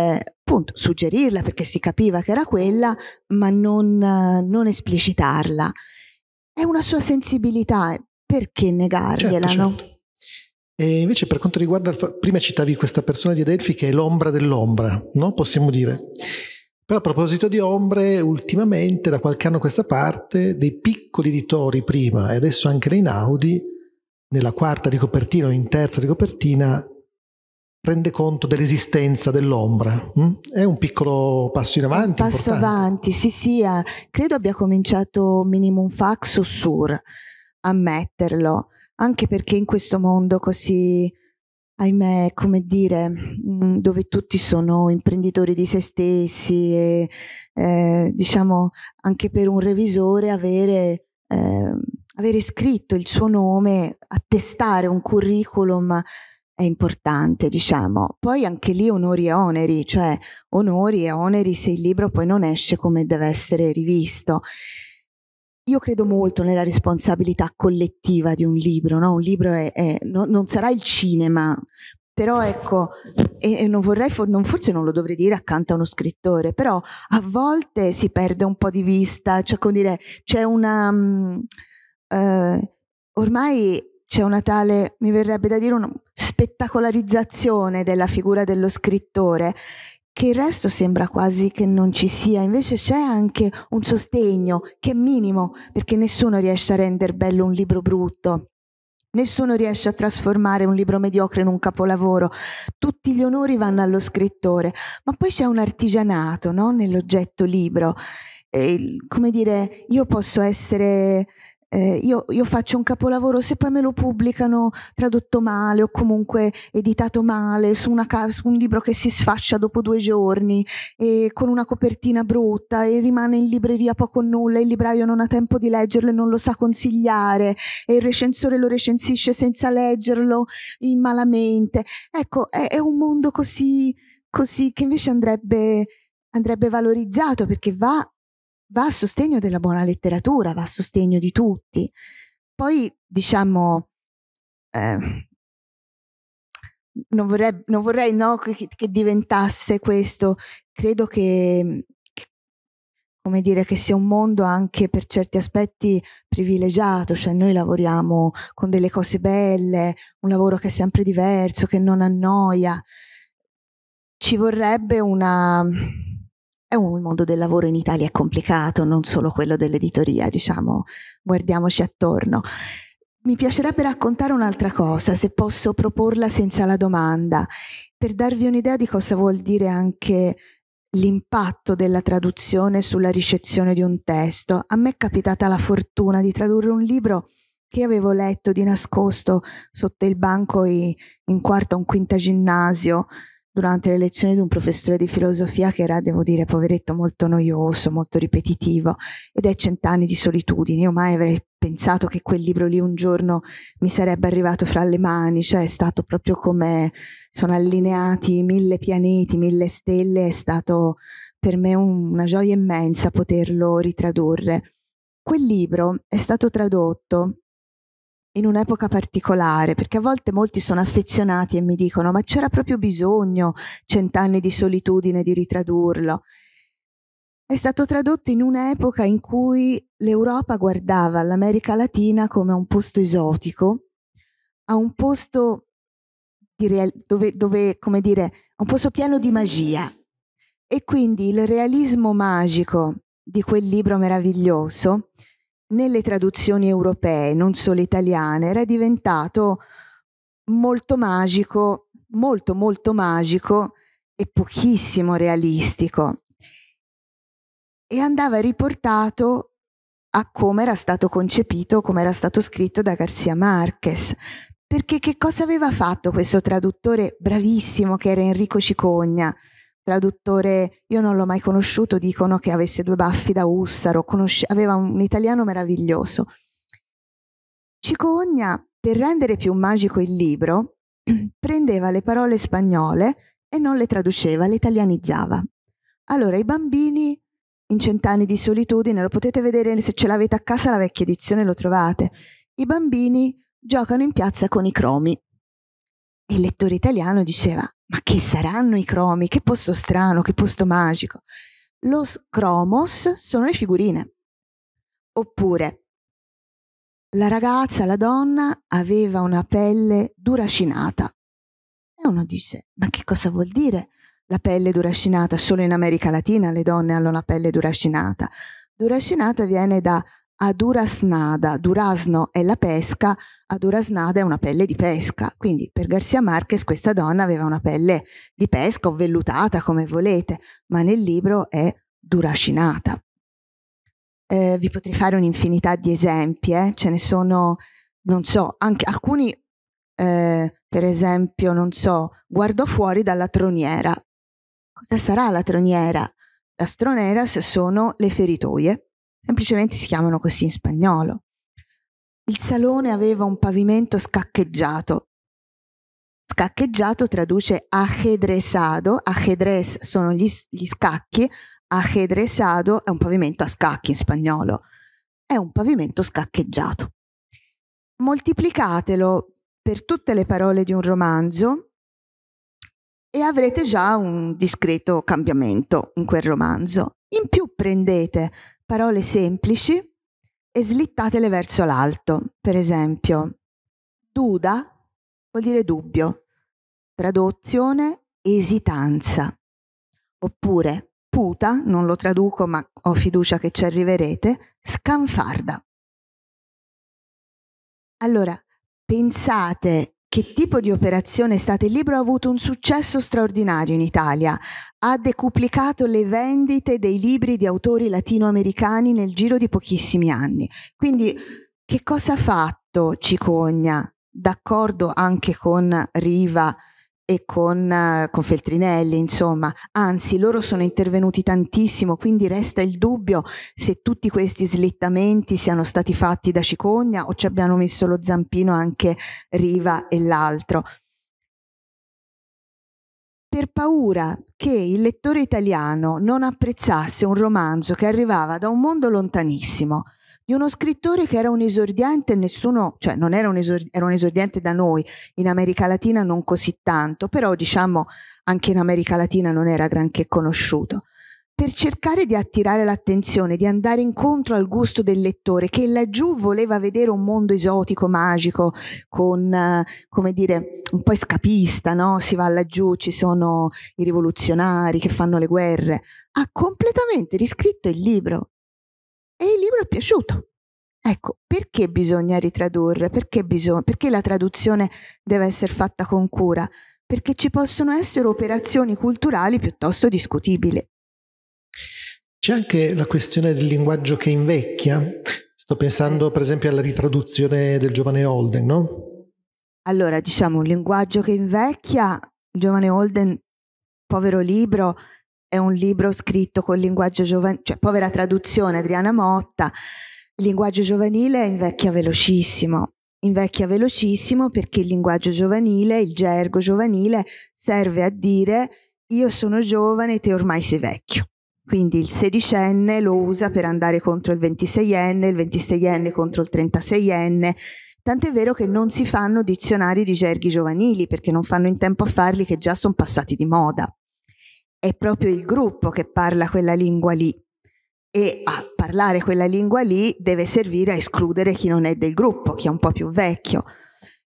eh, appunto suggerirla perché si capiva che era quella, ma non, eh, non esplicitarla. È una sua sensibilità, perché negargliela? Certo, certo. E invece per quanto riguarda, prima citavi questa persona di Adelphi che è l'ombra dell'ombra, no? possiamo dire. Però a proposito di ombre, ultimamente, da qualche anno a questa parte, dei piccoli editori prima e adesso anche dei Naudi, nella quarta di copertina o in terza di copertina, rende conto dell'esistenza dell'ombra. Hm? È un piccolo passo in avanti. Un passo importante. avanti, sì, sì. Eh. Credo abbia cominciato Minimum Fax o Sur ammetterlo, anche perché in questo mondo così, ahimè, come dire, mm, dove tutti sono imprenditori di se stessi e eh, diciamo anche per un revisore avere... Eh, avere scritto il suo nome, attestare un curriculum è importante, diciamo. Poi anche lì onori e oneri, cioè onori e oneri se il libro poi non esce come deve essere rivisto. Io credo molto nella responsabilità collettiva di un libro, no? Un libro è, è, no, non sarà il cinema, però ecco, e, non vorrei, forse non lo dovrei dire accanto a uno scrittore, però a volte si perde un po' di vista, cioè come dire, c'è una, um, eh, ormai c'è una tale, mi verrebbe da dire, una spettacolarizzazione della figura dello scrittore che il resto sembra quasi che non ci sia, invece c'è anche un sostegno che è minimo, perché nessuno riesce a rendere bello un libro brutto. Nessuno riesce a trasformare un libro mediocre in un capolavoro, tutti gli onori vanno allo scrittore, ma poi c'è un artigianato no? nell'oggetto libro. E, come dire, io posso essere eh, io, io, faccio un capolavoro, se poi me lo pubblicano tradotto male o comunque editato male su, ca- su un libro che si sfascia dopo due giorni e con una copertina brutta e rimane in libreria poco o nulla, il libraio non ha tempo di leggerlo e non lo sa consigliare e il recensore lo recensisce senza leggerlo in malamente. Ecco, è, è un mondo così, così che invece andrebbe andrebbe valorizzato perché va va a sostegno della buona letteratura, va a sostegno di tutti. Poi, diciamo, eh, non vorrei, non vorrei no, che, che, diventasse questo, credo mm, che, come dire, che sia un mondo anche per certi aspetti privilegiato, cioè noi lavoriamo con delle cose belle, un lavoro che è sempre diverso, che non annoia. Ci vorrebbe una, il mondo del lavoro in Italia è complicato, non solo quello dell'editoria, diciamo, guardiamoci attorno. Mi piacerebbe raccontare un'altra cosa, se posso proporla senza la domanda, per darvi un'idea di cosa vuol dire anche l'impatto della traduzione sulla ricezione di un testo. A me è capitata la fortuna di tradurre un libro che avevo letto di nascosto sotto il banco in quarta o in quinta ginnasio durante le lezioni di un professore di filosofia che era, devo dire, poveretto, molto noioso, molto ripetitivo ed è cent'anni di solitudine. Io mai avrei pensato che quel libro lì un giorno mi sarebbe arrivato fra le mani, cioè è stato proprio come sono allineati mille pianeti, mille stelle, è stato per me un, una gioia immensa poterlo ritradurre. Quel libro è stato tradotto in un'epoca particolare, perché a volte molti sono affezionati e mi dicono ma c'era proprio bisogno cent'anni di solitudine di ritradurlo. È stato tradotto in un'epoca in cui l'Europa guardava l'America Latina come a un posto esotico, a un posto, real- dove, dove, come dire, un posto pieno di magia. E quindi il realismo magico di quel libro meraviglioso nelle traduzioni europee, non solo italiane, era diventato molto magico, molto molto magico e pochissimo realistico. E andava riportato a come era stato concepito, come era stato scritto da Garcia Marquez. Perché che cosa aveva fatto questo traduttore bravissimo che era Enrico Cicogna? traduttore, io non l'ho mai conosciuto, dicono che avesse due baffi da ussaro, conosce- aveva un italiano meraviglioso. Cicogna, per rendere più magico il libro, [clears throat] prendeva le parole spagnole e non le traduceva, le italianizzava. Allora i bambini in Cent'anni di solitudine, lo potete vedere se ce l'avete a casa la vecchia edizione, lo trovate. I bambini giocano in piazza con i cromi. E il lettore italiano diceva, ma che saranno i cromi? Che posto strano, che posto magico. Los cromos sono le figurine. Oppure, la ragazza, la donna, aveva una pelle duracinata. E uno dice, ma che cosa vuol dire la pelle duracinata? Solo in America Latina le donne hanno una pelle duracinata. Duracinata viene da a Durasnada, Durasno è la pesca, a Durasnada è una pelle di pesca. Quindi per Garcia Marquez questa donna aveva una pelle di pesca o vellutata come volete, ma nel libro è durascinata. Eh, vi potrei fare un'infinità di esempi, eh? ce ne sono, non so, anche alcuni, eh, per esempio, non so, guardo fuori dalla troniera. Cosa sarà la troniera? Las stroneras sono le feritoie semplicemente si chiamano così in spagnolo. Il salone aveva un pavimento scaccheggiato. Scaccheggiato traduce ajedresado, ajedres sono gli, gli scacchi, ajedresado è un pavimento a scacchi in spagnolo, è un pavimento scaccheggiato. Moltiplicatelo per tutte le parole di un romanzo e avrete già un discreto cambiamento in quel romanzo. In più prendete parole semplici e slittatele verso l'alto. Per esempio, duda vuol dire dubbio, traduzione esitanza. Oppure puta, non lo traduco ma ho fiducia che ci arriverete, scanfarda. Allora, pensate che tipo di operazione Stato il Libro ha avuto un successo straordinario in Italia, ha decuplicato le vendite dei libri di autori latinoamericani nel giro di pochissimi anni. Quindi che cosa ha fatto Cicogna, d'accordo anche con Riva e con, eh, con Feltrinelli, insomma? Anzi, loro sono intervenuti tantissimo, quindi resta il dubbio se tutti questi slittamenti siano stati fatti da Cicogna o ci abbiano messo lo zampino anche Riva e l'altro per paura che il lettore italiano non apprezzasse un romanzo che arrivava da un mondo lontanissimo, di uno scrittore che era un esordiente, nessuno, cioè non era un, esordiente, era un esordiente da noi, in America Latina non così tanto, però diciamo anche in America Latina non era granché conosciuto per cercare di attirare l'attenzione, di andare incontro al gusto del lettore che laggiù voleva vedere un mondo esotico, magico, con, eh, come dire, un po' escapista, no? si va laggiù, ci sono i rivoluzionari che fanno le guerre, ha completamente riscritto il libro e il libro è piaciuto. Ecco, perché bisogna ritradurre? Perché, bisogna, perché la traduzione deve essere fatta con cura? Perché ci possono essere operazioni culturali piuttosto discutibili c'è anche la questione del linguaggio che invecchia. Sto pensando per esempio alla ritraduzione del giovane Holden, no? Allora, diciamo, un linguaggio che invecchia, il giovane Holden, povero libro, è un libro scritto col linguaggio giovanile, cioè povera traduzione, Adriana Motta, il linguaggio giovanile invecchia velocissimo, invecchia velocissimo perché il linguaggio giovanile, il gergo giovanile serve a dire io sono giovane e te ormai sei vecchio. Quindi il sedicenne lo usa per andare contro il 26enne, il 26enne contro il 36enne. Tant'è vero che non si fanno dizionari di gerghi giovanili perché non fanno in tempo a farli che già sono passati di moda. È proprio il gruppo che parla quella lingua lì e a parlare quella lingua lì deve servire a escludere chi non è del gruppo, chi è un po' più vecchio.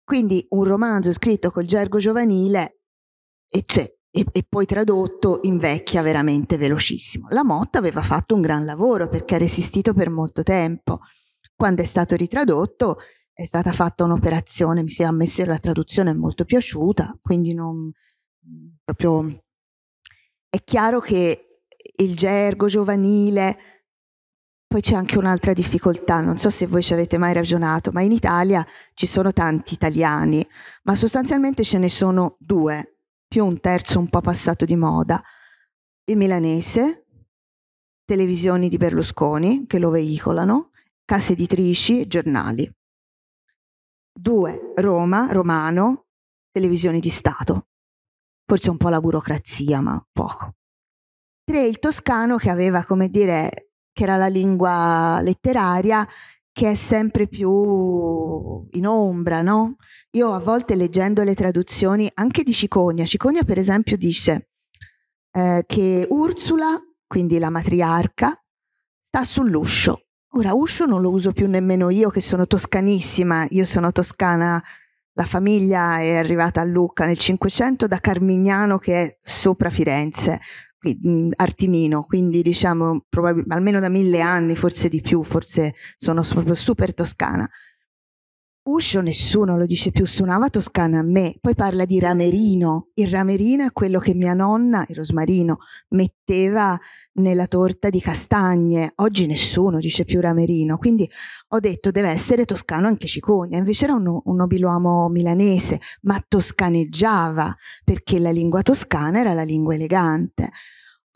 Quindi un romanzo scritto col gergo giovanile e c'è e, e, poi tradotto invecchia veramente velocissimo. La Motta aveva fatto un gran lavoro perché ha resistito per molto tempo. Quando è stato ritradotto è stata fatta un'operazione, mi si è me la traduzione è molto piaciuta, quindi non proprio è chiaro che il gergo giovanile poi c'è anche un'altra difficoltà, non so se voi ci avete mai ragionato, ma in Italia ci sono tanti italiani, ma sostanzialmente ce ne sono due più un terzo un po' passato di moda, il milanese, televisioni di Berlusconi che lo veicolano, case editrici, giornali. Due, Roma, Romano, televisioni di Stato. Forse un po' la burocrazia, ma poco. Tre, Il toscano che aveva, come dire, che era la lingua letteraria che è sempre più in ombra, no? Io a volte leggendo le traduzioni anche di Cicogna, Cicogna per esempio dice eh, che Ursula, quindi la matriarca, sta sull'uscio. Ora, uscio non lo uso più nemmeno io che sono toscanissima, io sono toscana, la famiglia è arrivata a Lucca nel 500 da Carmignano che è sopra Firenze. Artimino, quindi diciamo probabil- almeno da mille anni, forse di più, forse sono proprio super toscana. Uscio nessuno lo dice più, suonava toscana a me, poi parla di ramerino. Il ramerino è quello che mia nonna, il rosmarino, metteva nella torta di castagne. Oggi nessuno dice più ramerino, quindi ho detto deve essere toscano anche Cicogna. Invece era un, un nobiluomo milanese, ma toscaneggiava perché la lingua toscana era la lingua elegante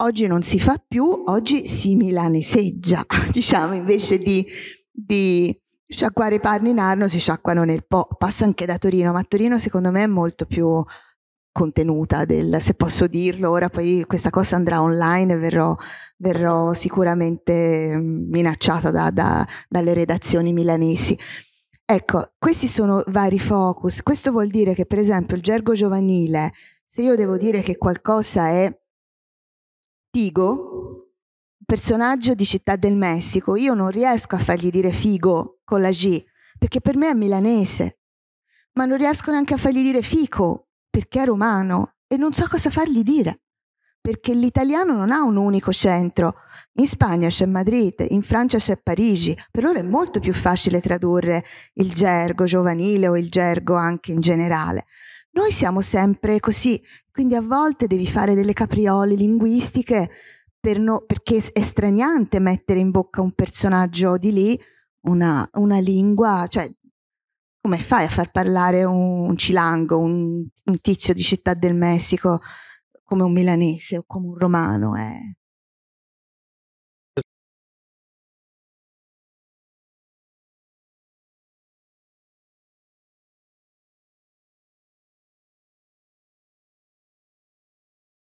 oggi non si fa più, oggi si milaneseggia, [laughs] diciamo, invece di, di sciacquare i panni in Arno si sciacquano nel Po, passa anche da Torino, ma Torino secondo me è molto più contenuta del, se posso dirlo, ora poi questa cosa andrà online e verrò, verrò sicuramente mm, minacciata da, da, dalle redazioni milanesi. Ecco, questi sono vari focus, questo vuol dire che per esempio il gergo giovanile, se io devo dire che qualcosa è Figo, personaggio di Città del Messico, io non riesco a fargli dire figo con la G, perché per me è milanese, ma non riesco neanche a fargli dire fico, perché è romano, e non so cosa fargli dire, perché l'italiano non ha un unico centro. In Spagna c'è Madrid, in Francia c'è Parigi, per loro è molto più facile tradurre il gergo giovanile o il gergo anche in generale. Noi siamo sempre così, quindi a volte devi fare delle capriole linguistiche per no, perché è straniante mettere in bocca un personaggio di lì una, una, lingua, cioè come fai a far parlare un, un cilango, un, un, tizio di città del Messico come un milanese o come un romano? Eh?